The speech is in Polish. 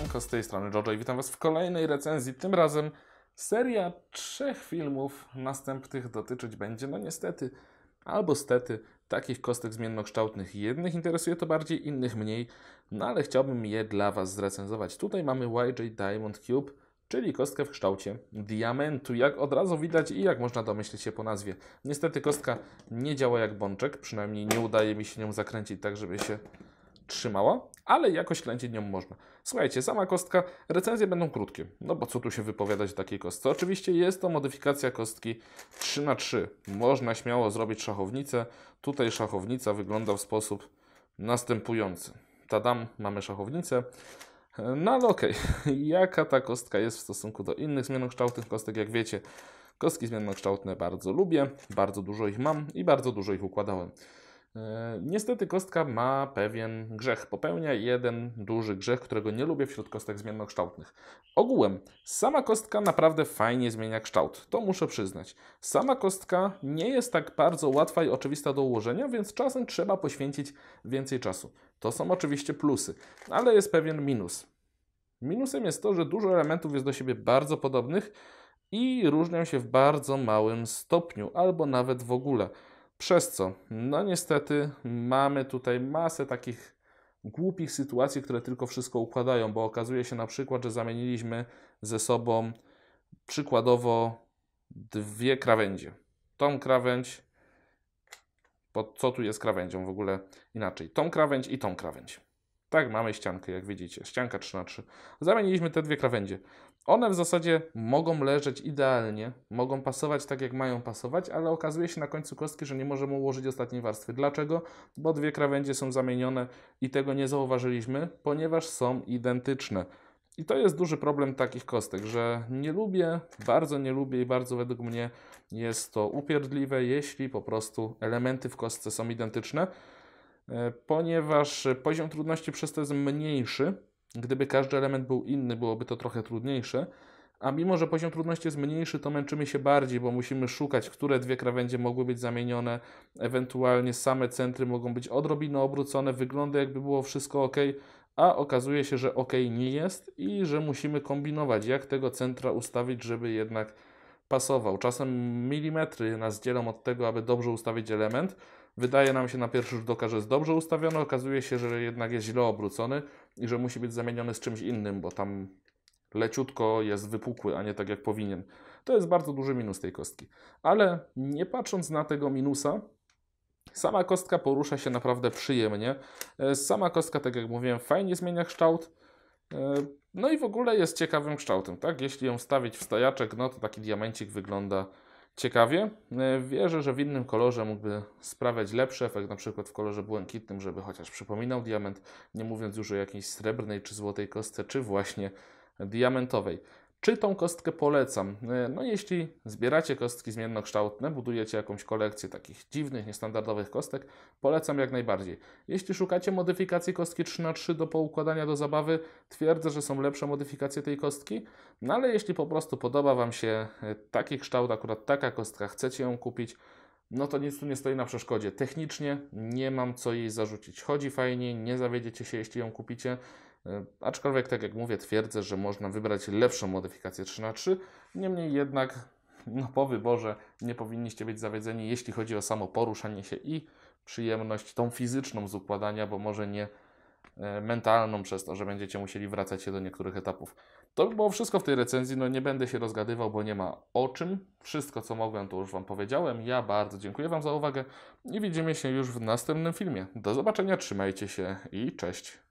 Siemanko, z tej strony Jojo i witam Was w kolejnej recenzji. Tym razem seria trzech filmów następnych dotyczyć będzie, no niestety, albo stety, takich kostek zmiennokształtnych. Jednych interesuje to bardziej, innych mniej, no ale chciałbym je dla Was zrecenzować. Tutaj mamy YJ Diamond Cube, czyli kostkę w kształcie diamentu, jak od razu widać i jak można domyślić się po nazwie. Niestety kostka nie działa jak bączek, przynajmniej nie udaje mi się nią zakręcić tak, żeby się trzymała, ale jakoś klęcić nią można. Słuchajcie, sama kostka, recenzje będą krótkie, no bo co tu się wypowiadać o takiej kostce? Oczywiście jest to modyfikacja kostki 3x3. Można śmiało zrobić szachownicę. Tutaj szachownica wygląda w sposób następujący. Tadam, mamy szachownicę. No ale okej, okay. jaka ta kostka jest w stosunku do innych zmiennokształtnych kostek, jak wiecie. Kostki zmiennokształtne bardzo lubię, bardzo dużo ich mam i bardzo dużo ich układałem. E, niestety kostka ma pewien grzech, popełnia jeden duży grzech, którego nie lubię wśród kostek zmiennokształtnych. Ogółem, sama kostka naprawdę fajnie zmienia kształt, to muszę przyznać. Sama kostka nie jest tak bardzo łatwa i oczywista do ułożenia, więc czasem trzeba poświęcić więcej czasu. To są oczywiście plusy, ale jest pewien minus. Minusem jest to, że dużo elementów jest do siebie bardzo podobnych i różnią się w bardzo małym stopniu, albo nawet w ogóle. Przez co? No niestety mamy tutaj masę takich głupich sytuacji, które tylko wszystko układają, bo okazuje się na przykład, że zamieniliśmy ze sobą przykładowo dwie krawędzie. Tą krawędź, pod co tu jest krawędzią w ogóle inaczej? Tą krawędź i tą krawędź. Tak, mamy ściankę, jak widzicie, ścianka 3 x 3 Zamieniliśmy te dwie krawędzie. One w zasadzie mogą leżeć idealnie, mogą pasować tak, jak mają pasować, ale okazuje się na końcu kostki, że nie możemy ułożyć ostatniej warstwy. Dlaczego? Bo dwie krawędzie są zamienione i tego nie zauważyliśmy, ponieważ są identyczne. I to jest duży problem takich kostek, że nie lubię, bardzo nie lubię i bardzo według mnie jest to upierdliwe, jeśli po prostu elementy w kostce są identyczne. E, ponieważ poziom trudności przez to jest mniejszy. Gdyby każdy element był inny, byłoby to trochę trudniejsze. A mimo, że poziom trudności jest mniejszy, to męczymy się bardziej, bo musimy szukać, które dwie krawędzie mogły być zamienione, ewentualnie same centry mogą być odrobinę obrócone, wygląda jakby było wszystko ok, a okazuje się, że ok nie jest i że musimy kombinować, jak tego centra ustawić, żeby jednak pasował. Czasem milimetry nas dzielą od tego, aby dobrze ustawić element. Wydaje nam się na pierwszy rzut oka, że jest dobrze ustawiony, okazuje się, że jednak jest źle obrócony i że musi być zamieniony z czymś innym, bo tam leciutko jest wypukły, a nie tak jak powinien. To jest bardzo duży minus tej kostki. Ale nie patrząc na tego minusa, sama kostka porusza się naprawdę przyjemnie. E, sama kostka, tak jak mówiłem, fajnie zmienia kształt. E, no i w ogóle jest ciekawym kształtem, tak? Jeśli ją wstawić w stajaczek, no to taki diamencik wygląda ciekawie. E, wierzę, że w innym kolorze mógłby sprawiać lepszy efekt, na przykład w kolorze błękitnym, żeby chociaż przypominał diament, nie mówiąc już o jakiejś srebrnej czy złotej kostce, czy właśnie diamentowej. Czy tą kostkę polecam? E, no jeśli zbieracie kostki zmiennokształtne, budujecie jakąś kolekcję takich dziwnych, niestandardowych kostek, polecam jak najbardziej. Jeśli szukacie modyfikacji kostki 3x3 do poukładania do zabawy, twierdzę, że są lepsze modyfikacje tej kostki, no ale jeśli po prostu podoba Wam się e, taki kształt, akurat taka kostka, chcecie ją kupić, no to nic tu nie stoi na przeszkodzie. Technicznie nie mam co jej zarzucić. Chodzi fajnie, nie zawiedziecie się, jeśli ją kupicie. E, aczkolwiek, tak jak mówię, twierdzę, że można wybrać lepszą modyfikację 3x3. Niemniej jednak no, po wyborze nie powinniście być zawiedzeni, jeśli chodzi o samo poruszanie się i przyjemność tą fizyczną z układania, bo może nie e, mentalną przez to, że będziecie musieli wracać się do niektórych etapów. To by było wszystko w tej recenzji. No nie będę się rozgadywał, bo nie ma o czym. Wszystko, co mogłem, to już Wam powiedziałem. Ja bardzo dziękuję Wam za uwagę i widzimy się już w następnym filmie. Do zobaczenia, trzymajcie się i cześć.